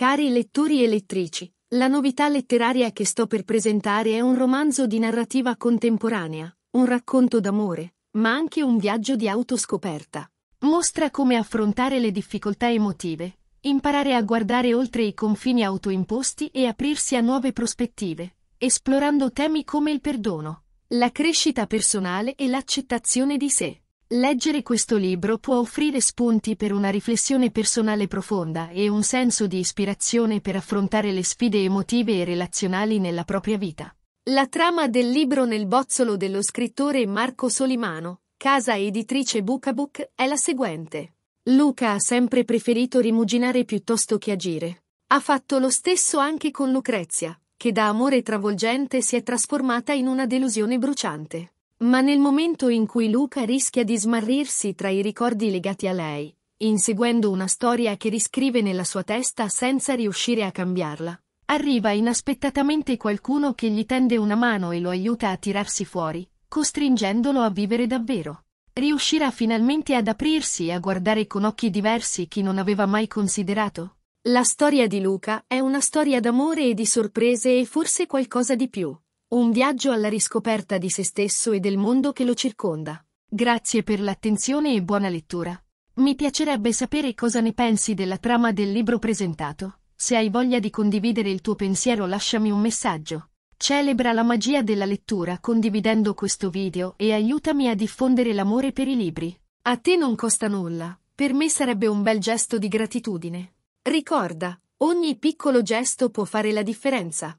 Cari lettori e lettrici, la novità letteraria che sto per presentare è un romanzo di narrativa contemporanea, un racconto d'amore, ma anche un viaggio di autoscoperta. Mostra come affrontare le difficoltà emotive, imparare a guardare oltre i confini autoimposti e aprirsi a nuove prospettive, esplorando temi come il perdono, la crescita personale e l'accettazione di sé. Leggere questo libro può offrire spunti per una riflessione personale profonda e un senso di ispirazione per affrontare le sfide emotive e relazionali nella propria vita. La trama del libro nel bozzolo dello scrittore Marco Solimano, casa editrice Bucabook, è la seguente. Luca ha sempre preferito rimuginare piuttosto che agire. Ha fatto lo stesso anche con Lucrezia, che da amore travolgente si è trasformata in una delusione bruciante. Ma nel momento in cui Luca rischia di smarrirsi tra i ricordi legati a lei, inseguendo una storia che riscrive nella sua testa senza riuscire a cambiarla, arriva inaspettatamente qualcuno che gli tende una mano e lo aiuta a tirarsi fuori, costringendolo a vivere davvero. Riuscirà finalmente ad aprirsi e a guardare con occhi diversi chi non aveva mai considerato? La storia di Luca è una storia d'amore e di sorprese e forse qualcosa di più. Un viaggio alla riscoperta di se stesso e del mondo che lo circonda. Grazie per l'attenzione e buona lettura. Mi piacerebbe sapere cosa ne pensi della trama del libro presentato. Se hai voglia di condividere il tuo pensiero lasciami un messaggio. Celebra la magia della lettura condividendo questo video e aiutami a diffondere l'amore per i libri. A te non costa nulla, per me sarebbe un bel gesto di gratitudine. Ricorda, ogni piccolo gesto può fare la differenza.